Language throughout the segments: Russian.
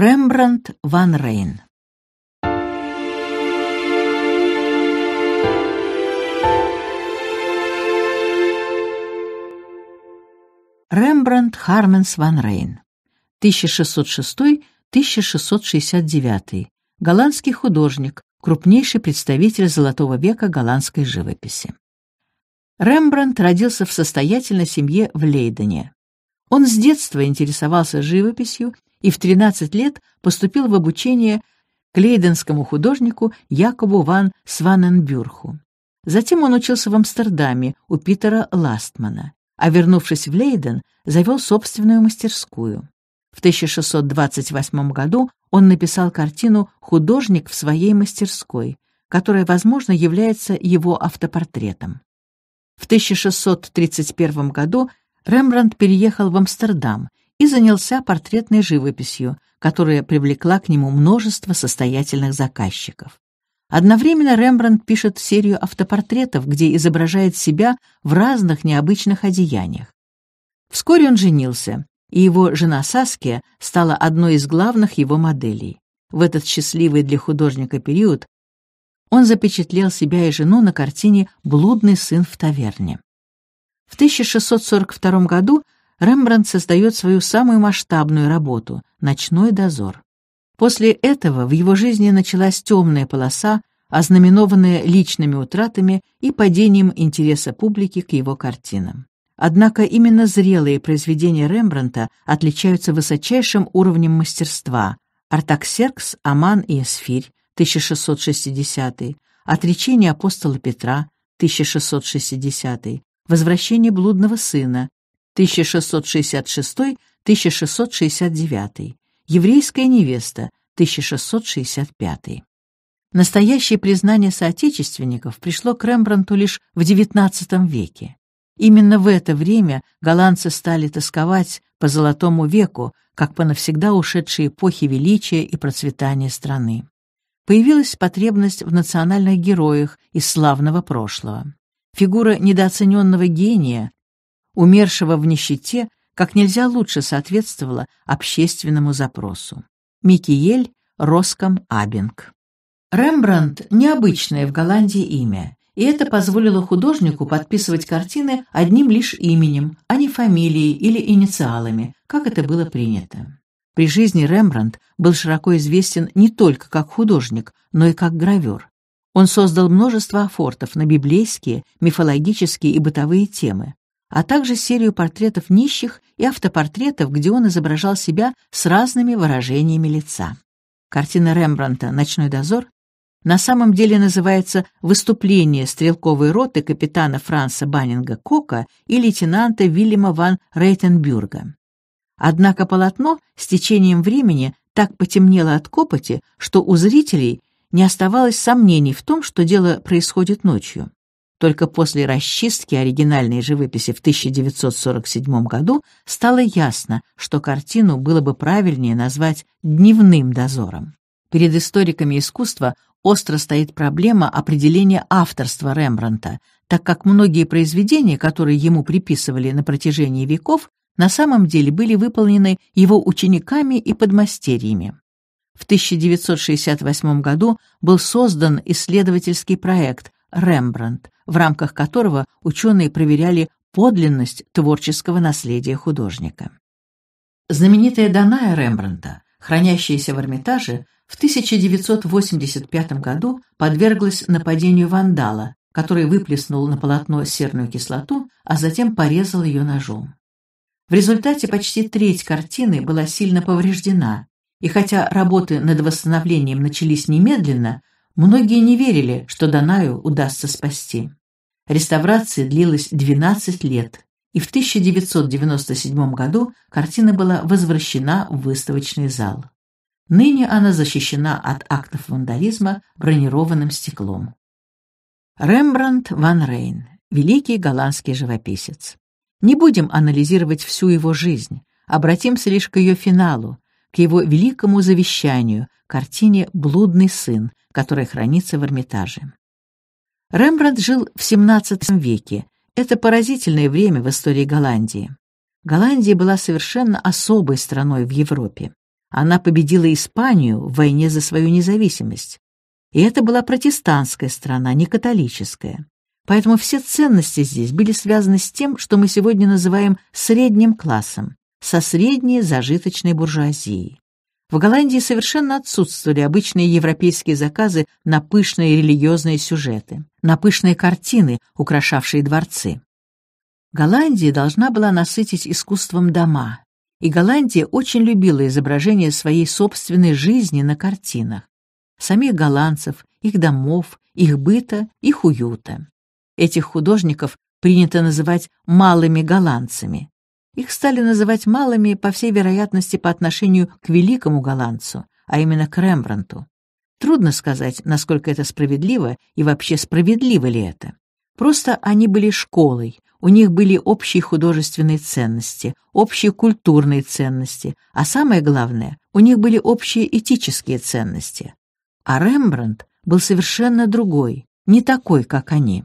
Рембрандт Ван Рейн Рембрандт Харменс Ван Рейн 1606-1669 голландский художник, крупнейший представитель золотого века голландской живописи. Рембрандт родился в состоятельной семье в Лейдене. Он с детства интересовался живописью и в 13 лет поступил в обучение к лейденскому художнику Якобу ван Сваненбюрху. Затем он учился в Амстердаме у Питера Ластмана, а вернувшись в Лейден, завел собственную мастерскую. В 1628 году он написал картину «Художник в своей мастерской», которая, возможно, является его автопортретом. В 1631 году Рембрандт переехал в Амстердам и занялся портретной живописью, которая привлекла к нему множество состоятельных заказчиков. Одновременно Рембрандт пишет серию автопортретов, где изображает себя в разных необычных одеяниях. Вскоре он женился, и его жена Саския стала одной из главных его моделей. В этот счастливый для художника период он запечатлел себя и жену на картине «Блудный сын в таверне». В 1642 году Рембрандт создает свою самую масштабную работу — «Ночной дозор». После этого в его жизни началась темная полоса, ознаменованная личными утратами и падением интереса публики к его картинам. Однако именно зрелые произведения Рембрандта отличаются высочайшим уровнем мастерства. Артаксеркс, Аман и Эсфирь, 1660, Отречение апостола Петра, 1660, Возвращение блудного сына, 1666-1669, «Еврейская невеста» 1665. Настоящее признание соотечественников пришло к Рембрандту лишь в XIX веке. Именно в это время голландцы стали тосковать по Золотому веку, как по навсегда ушедшей эпохе величия и процветания страны. Появилась потребность в национальных героях из славного прошлого. Фигура недооцененного гения, умершего в нищете, как нельзя лучше соответствовало общественному запросу. Микиель Роском Абинг. Рембрандт – необычное в Голландии имя, и это позволило художнику подписывать картины одним лишь именем, а не фамилией или инициалами, как это было принято. При жизни Рембрандт был широко известен не только как художник, но и как гравер. Он создал множество афортов на библейские, мифологические и бытовые темы а также серию портретов нищих и автопортретов, где он изображал себя с разными выражениями лица. Картина Рембранта «Ночной дозор» на самом деле называется «Выступление стрелковой роты капитана Франца Баннинга Кока и лейтенанта Вильяма ван Рейтенбюрга». Однако полотно с течением времени так потемнело от копоти, что у зрителей не оставалось сомнений в том, что дело происходит ночью. Только после расчистки оригинальной живописи в 1947 году стало ясно, что картину было бы правильнее назвать «дневным дозором». Перед историками искусства остро стоит проблема определения авторства Рембранта, так как многие произведения, которые ему приписывали на протяжении веков, на самом деле были выполнены его учениками и подмастерьями. В 1968 году был создан исследовательский проект, Рембрандт, в рамках которого ученые проверяли подлинность творческого наследия художника. Знаменитая Даная Рембрандта, хранящаяся в Эрмитаже, в 1985 году подверглась нападению вандала, который выплеснул на полотно серную кислоту, а затем порезал ее ножом. В результате почти треть картины была сильно повреждена, и хотя работы над восстановлением начались немедленно, Многие не верили, что Данаю удастся спасти. Реставрация длилась 12 лет, и в 1997 году картина была возвращена в выставочный зал. Ныне она защищена от актов вандализма бронированным стеклом. Рембрандт ван Рейн, великий голландский живописец. Не будем анализировать всю его жизнь, обратимся лишь к ее финалу, к его великому завещанию, картине «Блудный сын», которая хранится в Эрмитаже. Рембрандт жил в XVII веке. Это поразительное время в истории Голландии. Голландия была совершенно особой страной в Европе. Она победила Испанию в войне за свою независимость. И это была протестантская страна, не католическая. Поэтому все ценности здесь были связаны с тем, что мы сегодня называем средним классом, со средней зажиточной буржуазией. В Голландии совершенно отсутствовали обычные европейские заказы на пышные религиозные сюжеты, на пышные картины, украшавшие дворцы. Голландия должна была насытить искусством дома, и Голландия очень любила изображение своей собственной жизни на картинах, самих голландцев, их домов, их быта, их уюта. Этих художников принято называть «малыми голландцами», их стали называть малыми, по всей вероятности, по отношению к великому голландцу, а именно к Рембранту. Трудно сказать, насколько это справедливо и вообще справедливо ли это. Просто они были школой, у них были общие художественные ценности, общие культурные ценности, а самое главное, у них были общие этические ценности. А Рембрандт был совершенно другой, не такой, как они.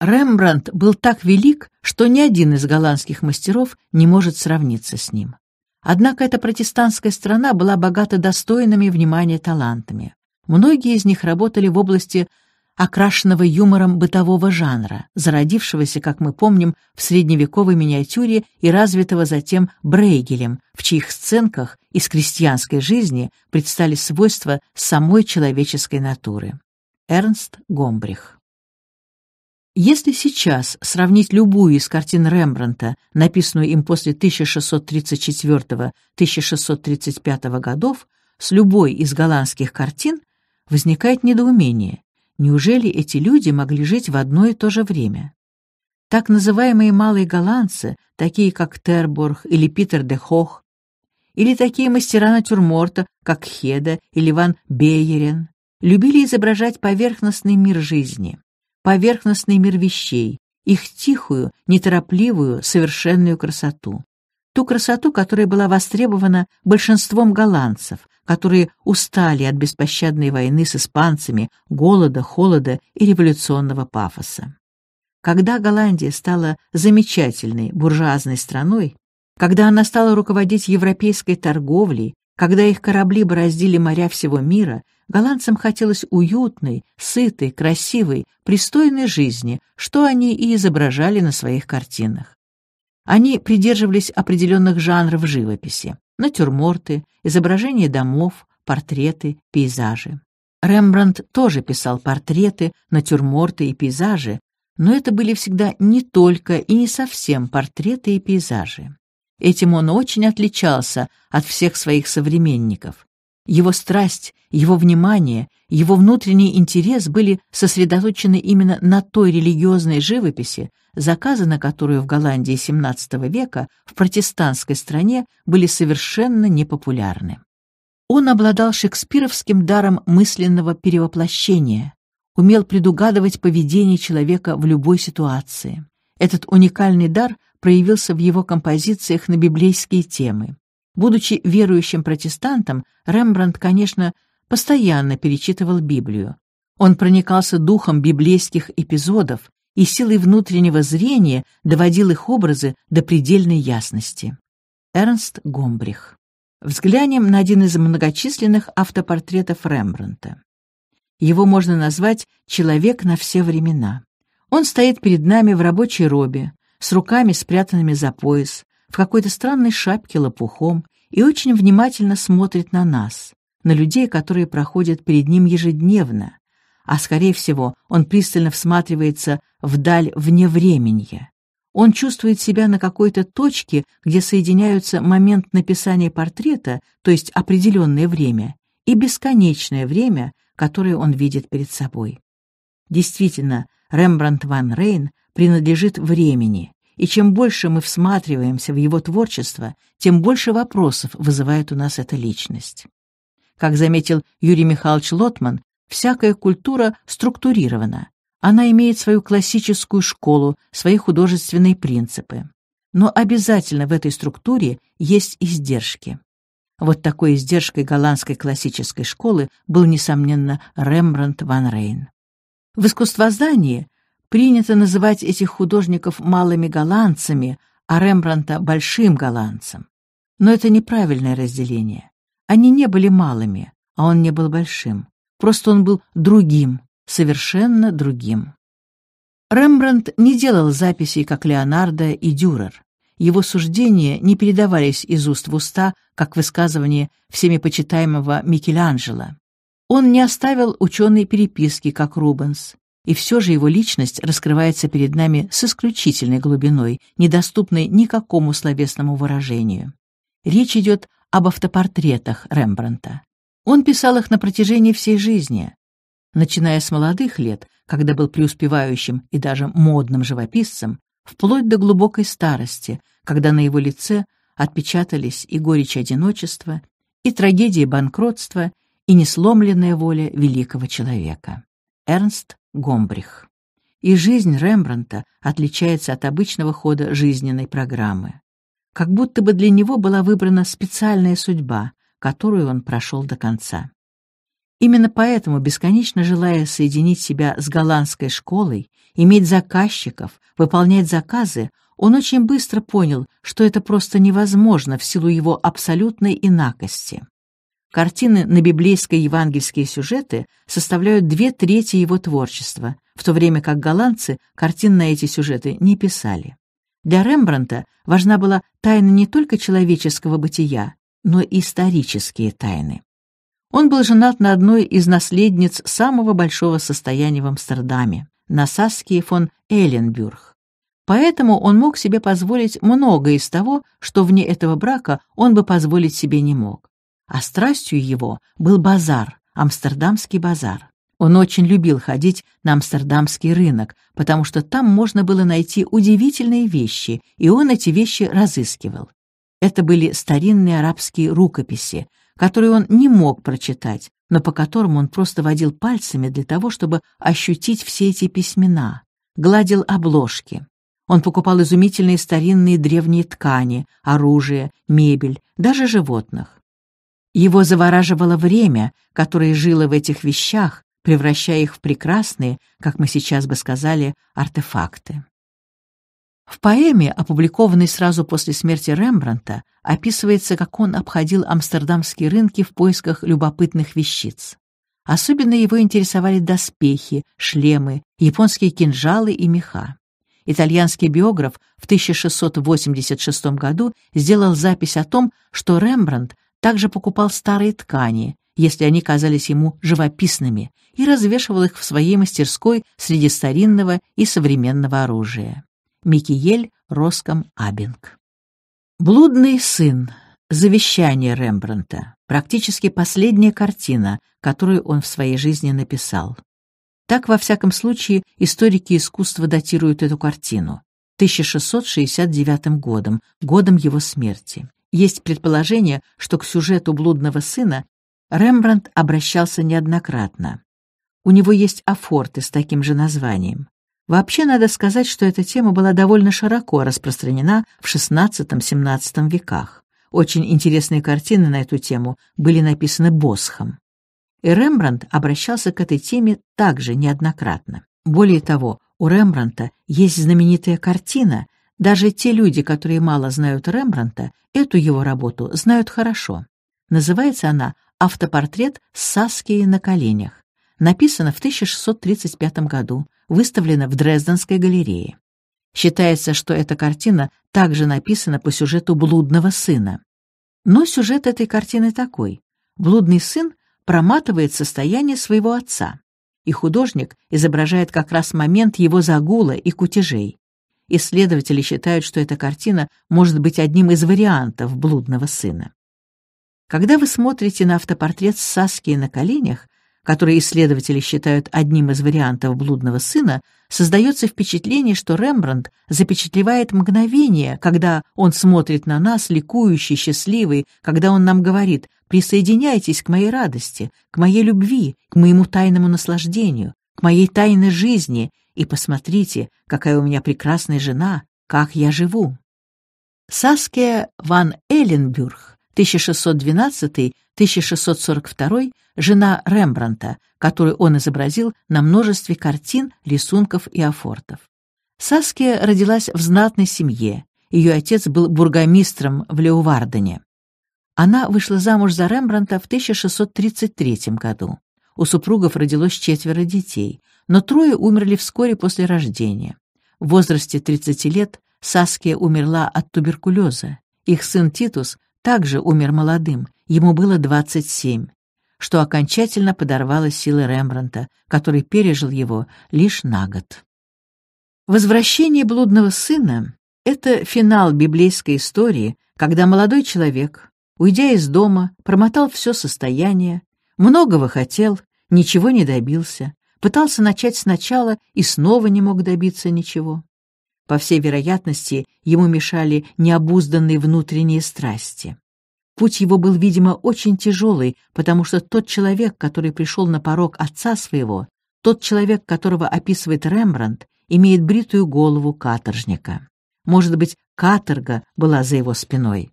Рембрандт был так велик, что ни один из голландских мастеров не может сравниться с ним. Однако эта протестантская страна была богата достойными внимания талантами. Многие из них работали в области окрашенного юмором бытового жанра, зародившегося, как мы помним, в средневековой миниатюре и развитого затем Брейгелем, в чьих сценках из крестьянской жизни предстали свойства самой человеческой натуры. Эрнст Гомбрих если сейчас сравнить любую из картин Рембранта, написанную им после 1634-1635 годов, с любой из голландских картин, возникает недоумение. Неужели эти люди могли жить в одно и то же время? Так называемые малые голландцы, такие как Терборг или Питер де Хох, или такие мастера натюрморта, как Хеда или Ван Бейерен, любили изображать поверхностный мир жизни поверхностный мир вещей, их тихую, неторопливую, совершенную красоту. Ту красоту, которая была востребована большинством голландцев, которые устали от беспощадной войны с испанцами, голода, холода и революционного пафоса. Когда Голландия стала замечательной буржуазной страной, когда она стала руководить европейской торговлей, когда их корабли бороздили моря всего мира, Голландцам хотелось уютной, сытой, красивой, пристойной жизни, что они и изображали на своих картинах. Они придерживались определенных жанров живописи — натюрморты, изображения домов, портреты, пейзажи. Рембрандт тоже писал портреты, натюрморты и пейзажи, но это были всегда не только и не совсем портреты и пейзажи. Этим он очень отличался от всех своих современников. Его страсть, его внимание, его внутренний интерес были сосредоточены именно на той религиозной живописи, заказы на которую в Голландии XVII века в протестантской стране были совершенно непопулярны. Он обладал шекспировским даром мысленного перевоплощения, умел предугадывать поведение человека в любой ситуации. Этот уникальный дар проявился в его композициях на библейские темы. Будучи верующим протестантом, Рембрандт, конечно, постоянно перечитывал Библию. Он проникался духом библейских эпизодов и силой внутреннего зрения доводил их образы до предельной ясности. Эрнст Гомбрих. Взглянем на один из многочисленных автопортретов Рембрандта. Его можно назвать «человек на все времена». Он стоит перед нами в рабочей робе, с руками спрятанными за пояс, в какой-то странной шапке лопухом и очень внимательно смотрит на нас, на людей, которые проходят перед ним ежедневно, а, скорее всего, он пристально всматривается вдаль вне времени. Он чувствует себя на какой-то точке, где соединяются момент написания портрета, то есть определенное время, и бесконечное время, которое он видит перед собой. Действительно, Рембрандт ван Рейн принадлежит времени, и чем больше мы всматриваемся в его творчество, тем больше вопросов вызывает у нас эта личность. Как заметил Юрий Михайлович Лотман, всякая культура структурирована. Она имеет свою классическую школу, свои художественные принципы. Но обязательно в этой структуре есть издержки. Вот такой издержкой голландской классической школы был, несомненно, Рембрандт ван Рейн. В искусствоздании Принято называть этих художников малыми голландцами, а Рембранта большим голландцем. Но это неправильное разделение. Они не были малыми, а он не был большим. Просто он был другим, совершенно другим. Рембрандт не делал записей, как Леонардо и Дюрер. Его суждения не передавались из уст в уста, как высказывание всеми почитаемого Микеланджело. Он не оставил ученой переписки, как Рубенс и все же его личность раскрывается перед нами с исключительной глубиной, недоступной никакому словесному выражению. Речь идет об автопортретах Рембранта. Он писал их на протяжении всей жизни, начиная с молодых лет, когда был преуспевающим и даже модным живописцем, вплоть до глубокой старости, когда на его лице отпечатались и горечь одиночества, и трагедии банкротства, и несломленная воля великого человека. Эрнст Гомбрих. И жизнь Рембранта отличается от обычного хода жизненной программы. Как будто бы для него была выбрана специальная судьба, которую он прошел до конца. Именно поэтому, бесконечно желая соединить себя с голландской школой, иметь заказчиков, выполнять заказы, он очень быстро понял, что это просто невозможно в силу его абсолютной инакости. Картины на библейско-евангельские сюжеты составляют две трети его творчества, в то время как голландцы картин на эти сюжеты не писали. Для Рембранта важна была тайна не только человеческого бытия, но и исторические тайны. Он был женат на одной из наследниц самого большого состояния в Амстердаме, на Саске фон Эленбюрг. Поэтому он мог себе позволить многое из того, что вне этого брака он бы позволить себе не мог а страстью его был базар, Амстердамский базар. Он очень любил ходить на Амстердамский рынок, потому что там можно было найти удивительные вещи, и он эти вещи разыскивал. Это были старинные арабские рукописи, которые он не мог прочитать, но по которым он просто водил пальцами для того, чтобы ощутить все эти письмена, гладил обложки. Он покупал изумительные старинные древние ткани, оружие, мебель, даже животных. Его завораживало время, которое жило в этих вещах, превращая их в прекрасные, как мы сейчас бы сказали, артефакты. В поэме, опубликованной сразу после смерти Рембранта, описывается, как он обходил амстердамские рынки в поисках любопытных вещиц. Особенно его интересовали доспехи, шлемы, японские кинжалы и меха. Итальянский биограф в 1686 году сделал запись о том, что Рембрандт также покупал старые ткани, если они казались ему живописными, и развешивал их в своей мастерской среди старинного и современного оружия. Микиель Роском Абинг. «Блудный сын. Завещание Рембрандта. Практически последняя картина, которую он в своей жизни написал. Так, во всяком случае, историки искусства датируют эту картину 1669 годом, годом его смерти. Есть предположение, что к сюжету «Блудного сына» Рембрандт обращался неоднократно. У него есть афорты с таким же названием. Вообще надо сказать, что эта тема была довольно широко распространена в XVI-XVII веках. Очень интересные картины на эту тему были написаны Босхом. И Рембрандт обращался к этой теме также неоднократно. Более того, у Рембранта есть знаменитая картина, даже те люди, которые мало знают Рембранта, эту его работу знают хорошо. Называется она «Автопортрет с Саскии на коленях». Написана в 1635 году, выставлена в Дрезденской галерее. Считается, что эта картина также написана по сюжету «Блудного сына». Но сюжет этой картины такой. Блудный сын проматывает состояние своего отца, и художник изображает как раз момент его загула и кутежей. Исследователи считают, что эта картина может быть одним из вариантов блудного сына. Когда вы смотрите на автопортрет Саски на коленях, который исследователи считают одним из вариантов блудного сына, создается впечатление, что Рембрандт запечатлевает мгновение, когда он смотрит на нас, ликующий, счастливый, когда он нам говорит «присоединяйтесь к моей радости, к моей любви, к моему тайному наслаждению, к моей тайной жизни, и посмотрите, какая у меня прекрасная жена, как я живу. Саския ван Эленбюрг, 1612-1642, жена Рембранта, которую он изобразил на множестве картин, рисунков и афортов. Саския родилась в знатной семье. Ее отец был бургомистром в Леувардене. Она вышла замуж за Рембранта в 1633 году. У супругов родилось четверо детей но трое умерли вскоре после рождения. В возрасте 30 лет Саския умерла от туберкулеза. Их сын Титус также умер молодым, ему было 27, что окончательно подорвало силы Рембранта, который пережил его лишь на год. Возвращение блудного сына — это финал библейской истории, когда молодой человек, уйдя из дома, промотал все состояние, многого хотел, ничего не добился, пытался начать сначала и снова не мог добиться ничего. По всей вероятности, ему мешали необузданные внутренние страсти. Путь его был, видимо, очень тяжелый, потому что тот человек, который пришел на порог отца своего, тот человек, которого описывает Рембрандт, имеет бритую голову каторжника. Может быть, каторга была за его спиной.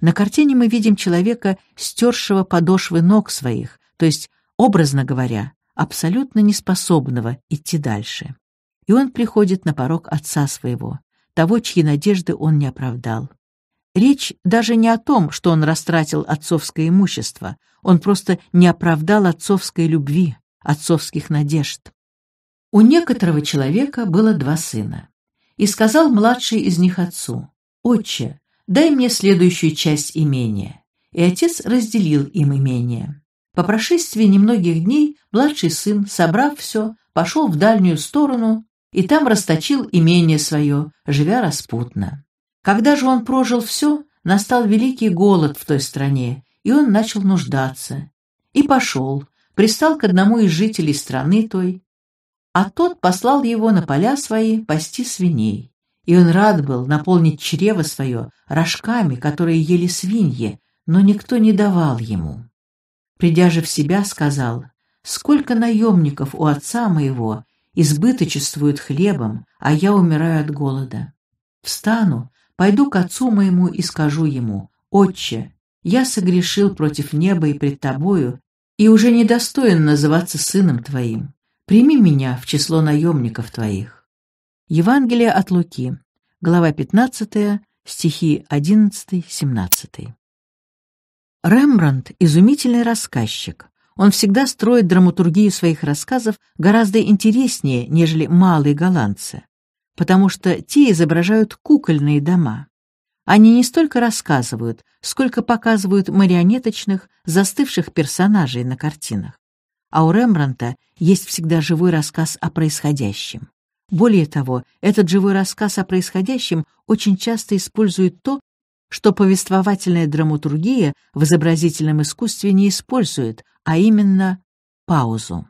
На картине мы видим человека, стершего подошвы ног своих, то есть, образно говоря, абсолютно неспособного идти дальше. И он приходит на порог отца своего, того, чьи надежды он не оправдал. Речь даже не о том, что он растратил отцовское имущество, он просто не оправдал отцовской любви, отцовских надежд. У некоторого человека было два сына. И сказал младший из них отцу, «Отче, дай мне следующую часть имения». И отец разделил им имение. По прошествии немногих дней младший сын, собрав все, пошел в дальнюю сторону и там расточил имение свое, живя распутно. Когда же он прожил все, настал великий голод в той стране, и он начал нуждаться. И пошел, пристал к одному из жителей страны той, а тот послал его на поля свои пасти свиней. И он рад был наполнить чрево свое рожками, которые ели свиньи, но никто не давал ему. Придя же в себя, сказал, «Сколько наемников у отца моего избыточествуют хлебом, а я умираю от голода. Встану, пойду к отцу моему и скажу ему, «Отче, я согрешил против неба и пред тобою, и уже недостоин называться сыном твоим. Прими меня в число наемников твоих». Евангелие от Луки, глава 15, стихи 11-17. Рембрандт — изумительный рассказчик. Он всегда строит драматургию своих рассказов гораздо интереснее, нежели малые голландцы, потому что те изображают кукольные дома. Они не столько рассказывают, сколько показывают марионеточных, застывших персонажей на картинах. А у Рембранта есть всегда живой рассказ о происходящем. Более того, этот живой рассказ о происходящем очень часто использует то, что повествовательная драматургия в изобразительном искусстве не использует, а именно паузу.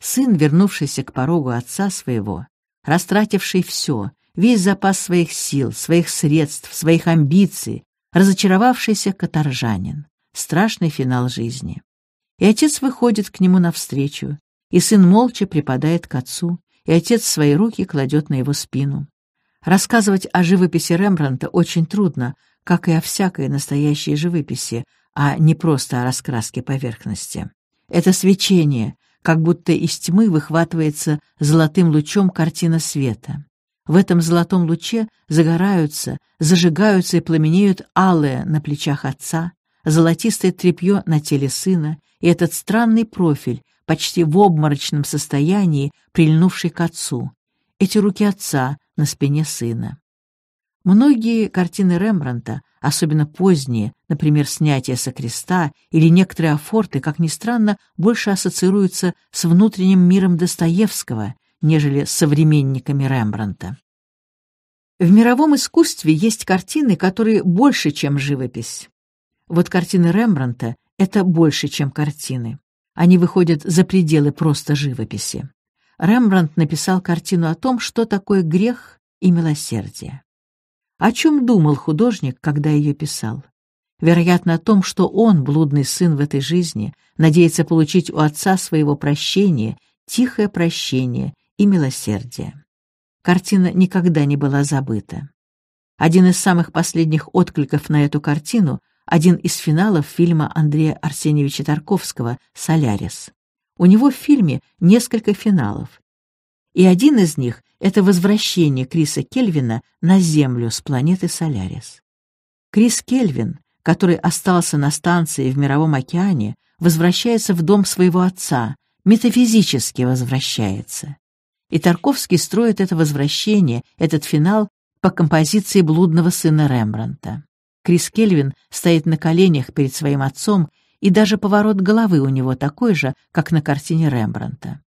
Сын, вернувшийся к порогу отца своего, растративший все, весь запас своих сил, своих средств, своих амбиций, разочаровавшийся каторжанин, страшный финал жизни. И отец выходит к нему навстречу, и сын молча припадает к отцу, и отец свои руки кладет на его спину. Рассказывать о живописи Рембранта очень трудно, как и о всякой настоящей живописи, а не просто о раскраске поверхности. Это свечение, как будто из тьмы выхватывается золотым лучом картина света. В этом золотом луче загораются, зажигаются и пламенеют алые на плечах отца, золотистое тряпье на теле сына и этот странный профиль, почти в обморочном состоянии, прильнувший к отцу. Эти руки отца, на спине сына. Многие картины Рембранта, особенно поздние, например, «Снятие со креста» или некоторые афорты, как ни странно, больше ассоциируются с внутренним миром Достоевского, нежели с современниками Рембранта. В мировом искусстве есть картины, которые больше, чем живопись. Вот картины Рембранта — это больше, чем картины. Они выходят за пределы просто живописи. Рембрандт написал картину о том, что такое грех и милосердие. О чем думал художник, когда ее писал? Вероятно, о том, что он, блудный сын в этой жизни, надеется получить у отца своего прощения, тихое прощение и милосердие. Картина никогда не была забыта. Один из самых последних откликов на эту картину — один из финалов фильма Андрея Арсеньевича Тарковского «Солярис». У него в фильме несколько финалов. И один из них — это возвращение Криса Кельвина на Землю с планеты Солярис. Крис Кельвин, который остался на станции в Мировом океане, возвращается в дом своего отца, метафизически возвращается. И Тарковский строит это возвращение, этот финал, по композиции блудного сына Рембранта. Крис Кельвин стоит на коленях перед своим отцом и даже поворот головы у него такой же, как на картине Рембранта.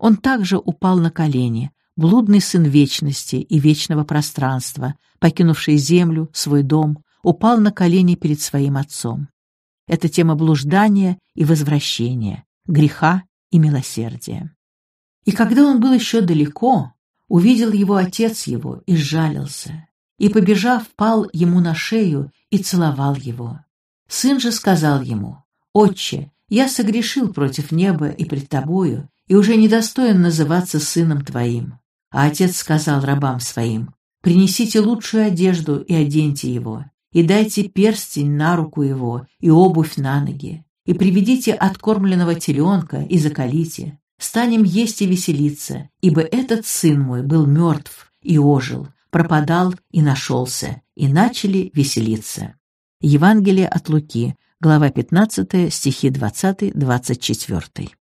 Он также упал на колени, блудный сын вечности и вечного пространства, покинувший землю, свой дом, упал на колени перед своим отцом. Это тема блуждания и возвращения, греха и милосердия. И когда он был еще далеко, увидел его отец его и сжалился, и, побежав, пал ему на шею и целовал его. Сын же сказал ему, «Отче, я согрешил против неба и пред тобою, и уже недостоин называться сыном твоим». А отец сказал рабам своим, «Принесите лучшую одежду и оденьте его, и дайте перстень на руку его и обувь на ноги, и приведите откормленного теленка и закалите. Станем есть и веселиться, ибо этот сын мой был мертв и ожил, пропадал и нашелся, и начали веселиться». Евангелие от Луки, глава 15, стихи 20-24.